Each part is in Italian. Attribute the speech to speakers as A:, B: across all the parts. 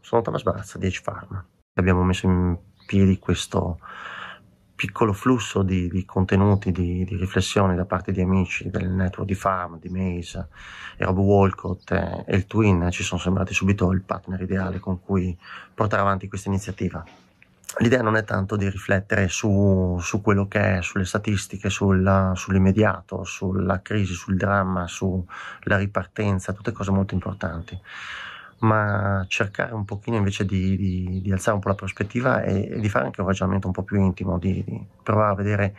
A: Sono Thomas Barazza di Edge Farm. Abbiamo messo in piedi questo piccolo flusso di, di contenuti, di, di, riflessioni da parte di amici del network di Farm, di Maze e Rob Walcott e, e il Twin ci sono sembrati subito il partner ideale con cui portare avanti questa iniziativa. L'idea non è tanto di riflettere su, su quello che è, sulle statistiche, sulla, sull'immediato, sulla crisi, sul dramma, sulla ripartenza, tutte cose molto importanti ma cercare un pochino invece di, di, di alzare un po' la prospettiva e, e, di fare anche un ragionamento un po' più intimo, di, di provare a vedere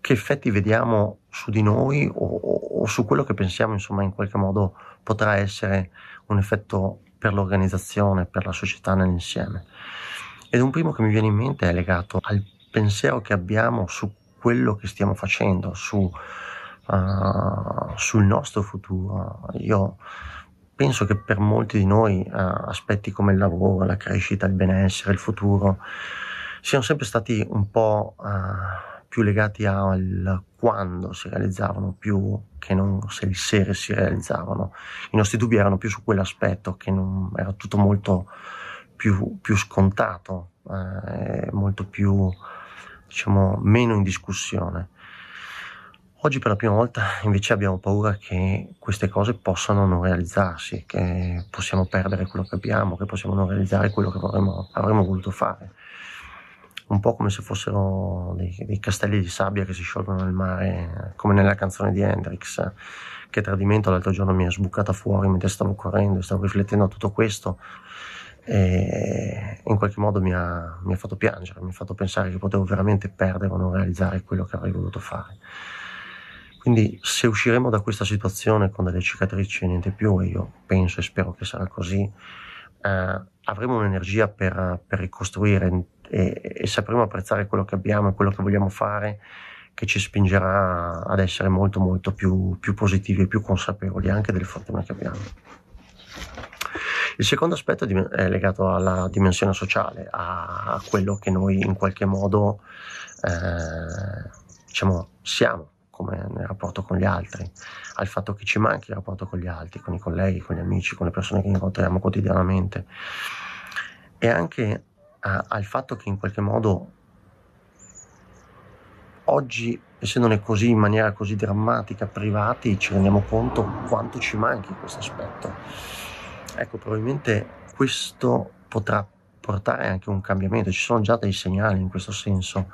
A: che effetti vediamo su di noi o, o, o, su quello che pensiamo, insomma, in qualche modo potrà essere un effetto per l'organizzazione, per la società nell'insieme. Ed un primo che mi viene in mente è legato al pensiero che abbiamo su quello che stiamo facendo, su, uh, sul nostro futuro. Io penso che per molti di noi eh, aspetti come il lavoro, la crescita, il benessere, il futuro siano sempre stati un po' eh, più legati al quando si realizzavano più che non se, il sere si realizzavano. I nostri dubbi erano più su quell'aspetto che non, era tutto molto più, più scontato, eh, molto più diciamo meno in discussione. Oggi per la prima volta invece abbiamo paura che queste cose possano non realizzarsi, che possiamo perdere quello che abbiamo, che possiamo non realizzare quello che vorremmo, avremmo voluto fare. Un po' come se fossero dei, dei castelli di sabbia che si sciolgono nel mare, come nella canzone di Hendrix, che tradimento l'altro giorno mi è sbucata fuori mentre stavo correndo, e stavo riflettendo a tutto questo e in qualche modo mi ha, mi ha fatto piangere, mi ha fatto pensare che potevo veramente perdere o non realizzare quello che avrei voluto fare. Quindi se usciremo da questa situazione con delle cicatrici e niente più, e io penso e spero che sarà così, eh, avremo un'energia per, per ricostruire e, e, sapremo apprezzare quello che abbiamo e quello che vogliamo fare, che ci spingerà ad essere molto molto più, più positivi e più consapevoli anche delle fortune che abbiamo. Il secondo aspetto è legato alla dimensione sociale, a quello che noi in qualche modo eh, diciamo, siamo nel rapporto con gli altri, al fatto che ci manchi il rapporto con gli altri, con i colleghi, con gli amici, con le persone che incontriamo quotidianamente e anche a, al fatto che in qualche modo oggi, essendone così in maniera così drammatica, privati, ci rendiamo conto quanto ci manchi questo aspetto. Ecco, probabilmente questo potrà portare anche un cambiamento, ci sono già dei segnali in questo senso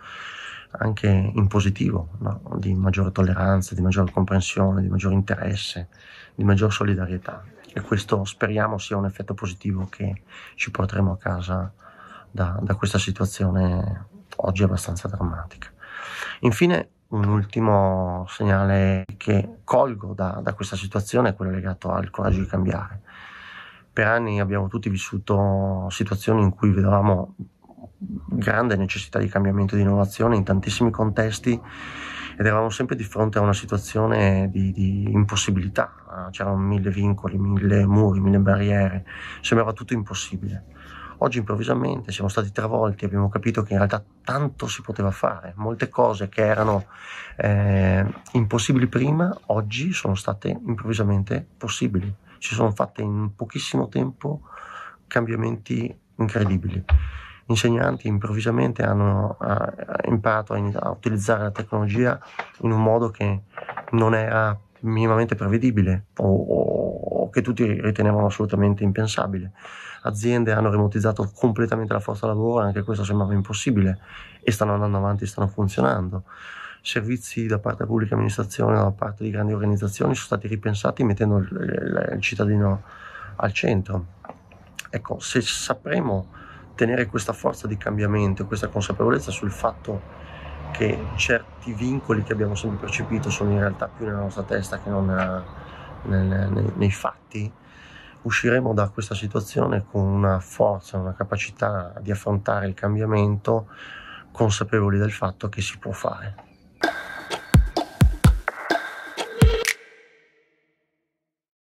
A: anche in positivo, no? di maggiore tolleranza, di maggiore comprensione, di maggiore interesse, di maggiore solidarietà. E questo speriamo sia un effetto positivo che ci porteremo a casa da, da questa situazione oggi abbastanza drammatica. Infine, un ultimo segnale che colgo da, da questa situazione è quello legato al coraggio di cambiare. Per anni abbiamo tutti vissuto situazioni in cui vedevamo grande necessità di cambiamento e di innovazione in tantissimi contesti ed eravamo sempre di fronte a una situazione di, di impossibilità, c'erano mille vincoli, mille muri, mille barriere, sembrava tutto impossibile. Oggi improvvisamente siamo stati travolti, abbiamo capito che in realtà tanto si poteva fare, molte cose che erano eh, impossibili prima, oggi sono state improvvisamente possibili. Si sono fatte in pochissimo tempo cambiamenti incredibili insegnanti improvvisamente hanno imparato a utilizzare la tecnologia in un modo che non era minimamente prevedibile o, o che tutti ritenevano assolutamente impensabile. Aziende hanno remotizzato completamente la forza lavoro, anche questo sembrava impossibile e stanno andando avanti, stanno funzionando servizi da parte della pubblica amministrazione, da parte di grandi organizzazioni sono stati ripensati mettendo il, il, il cittadino al centro. Ecco, se sapremo tenere questa forza di cambiamento, questa consapevolezza sul fatto che certi vincoli che abbiamo sempre percepito sono in realtà più nella nostra testa che non nella, eh, nel, nei, nei fatti, usciremo da questa situazione con una forza, una capacità di affrontare il cambiamento consapevoli del fatto che si può fare.